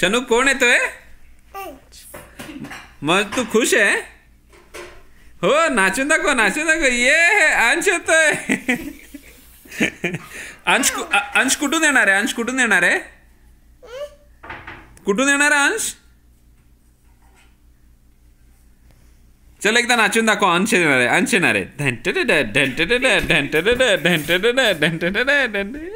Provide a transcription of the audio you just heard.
शनु कौन है तो है तू खुश है हो नाचू को नाचू को ये है अंश तो है अंश अंश कुछ अंश कुछ कुछ कुठून येणार आहे अंश चल एकदा नाचून दाखव अंश येणार आहे अंश येणार आहे ढंटे ढंटे ढंटे ढंटे ढंटे ढंटे ढंटे